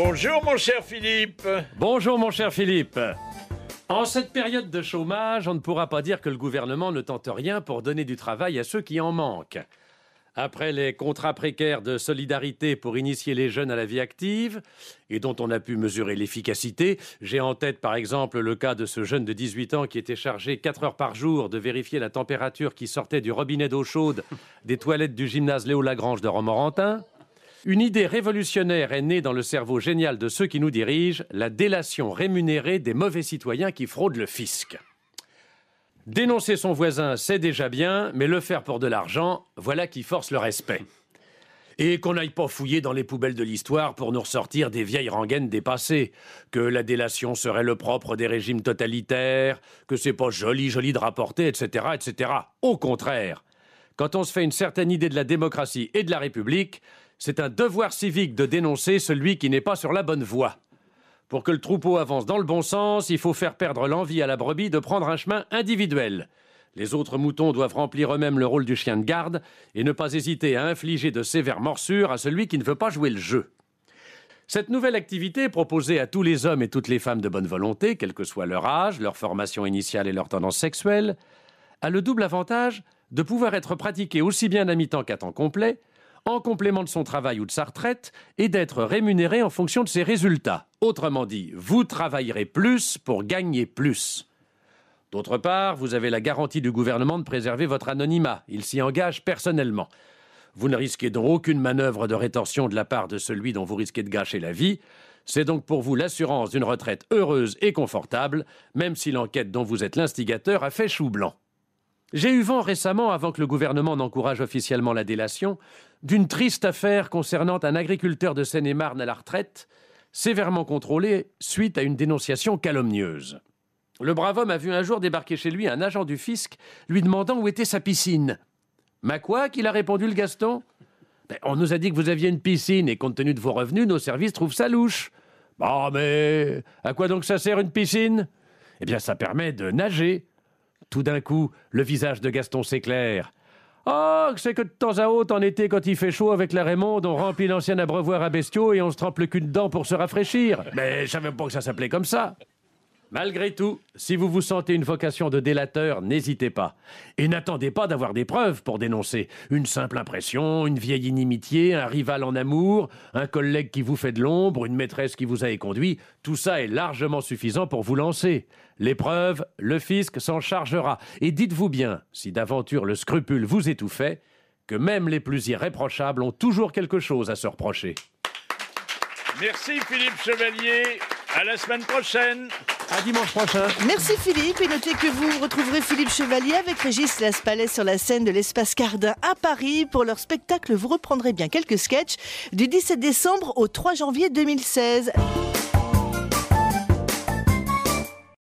Bonjour mon cher Philippe. Bonjour mon cher Philippe. En cette période de chômage, on ne pourra pas dire que le gouvernement ne tente rien pour donner du travail à ceux qui en manquent. Après les contrats précaires de solidarité pour initier les jeunes à la vie active, et dont on a pu mesurer l'efficacité, j'ai en tête par exemple le cas de ce jeune de 18 ans qui était chargé 4 heures par jour de vérifier la température qui sortait du robinet d'eau chaude des toilettes du gymnase Léo Lagrange de Romorantin. Une idée révolutionnaire est née dans le cerveau génial de ceux qui nous dirigent, la délation rémunérée des mauvais citoyens qui fraudent le fisc. Dénoncer son voisin, c'est déjà bien, mais le faire pour de l'argent, voilà qui force le respect. Et qu'on n'aille pas fouiller dans les poubelles de l'histoire pour nous ressortir des vieilles rengaines dépassées. Que la délation serait le propre des régimes totalitaires, que c'est pas joli, joli de rapporter, etc., etc. Au contraire, quand on se fait une certaine idée de la démocratie et de la République, c'est un devoir civique de dénoncer celui qui n'est pas sur la bonne voie. Pour que le troupeau avance dans le bon sens, il faut faire perdre l'envie à la brebis de prendre un chemin individuel. Les autres moutons doivent remplir eux-mêmes le rôle du chien de garde et ne pas hésiter à infliger de sévères morsures à celui qui ne veut pas jouer le jeu. Cette nouvelle activité proposée à tous les hommes et toutes les femmes de bonne volonté, quel que soit leur âge, leur formation initiale et leur tendance sexuelle, a le double avantage de pouvoir être pratiquée aussi bien à mi-temps qu'à temps complet, en complément de son travail ou de sa retraite et d'être rémunéré en fonction de ses résultats. Autrement dit, vous travaillerez plus pour gagner plus. D'autre part, vous avez la garantie du gouvernement de préserver votre anonymat. Il s'y engage personnellement. Vous ne risquez donc aucune manœuvre de rétorsion de la part de celui dont vous risquez de gâcher la vie. C'est donc pour vous l'assurance d'une retraite heureuse et confortable, même si l'enquête dont vous êtes l'instigateur a fait chou blanc. J'ai eu vent récemment, avant que le gouvernement n'encourage officiellement la délation, d'une triste affaire concernant un agriculteur de Seine-et-Marne à la retraite, sévèrement contrôlé suite à une dénonciation calomnieuse. Le brave homme a vu un jour débarquer chez lui un agent du fisc lui demandant où était sa piscine. Ma quoi qu'il a répondu le Gaston ben, On nous a dit que vous aviez une piscine et compte tenu de vos revenus, nos services trouvent ça louche. Bah, mais à quoi donc ça sert une piscine Eh bien, ça permet de nager, tout d'un coup, le visage de Gaston s'éclaire. oh, c'est que de temps à autre, en été, quand il fait chaud avec la Raymonde, on remplit l'ancien abreuvoir à bestiaux et on se trempe le cul dedans pour se rafraîchir. Mais je savais pas que ça s'appelait comme ça. Malgré tout, si vous vous sentez une vocation de délateur, n'hésitez pas. Et n'attendez pas d'avoir des preuves pour dénoncer. Une simple impression, une vieille inimitié, un rival en amour, un collègue qui vous fait de l'ombre, une maîtresse qui vous a éconduit, tout ça est largement suffisant pour vous lancer. Les preuves, le fisc s'en chargera. Et dites-vous bien, si d'aventure le scrupule vous étouffait, que même les plus irréprochables ont toujours quelque chose à se reprocher. Merci Philippe Chevalier. À la semaine prochaine. À dimanche prochain. Merci Philippe. Et notez que vous retrouverez Philippe Chevalier avec Régis Laspalais sur la scène de l'Espace Cardin à Paris. Pour leur spectacle, vous reprendrez bien quelques sketchs du 17 décembre au 3 janvier 2016.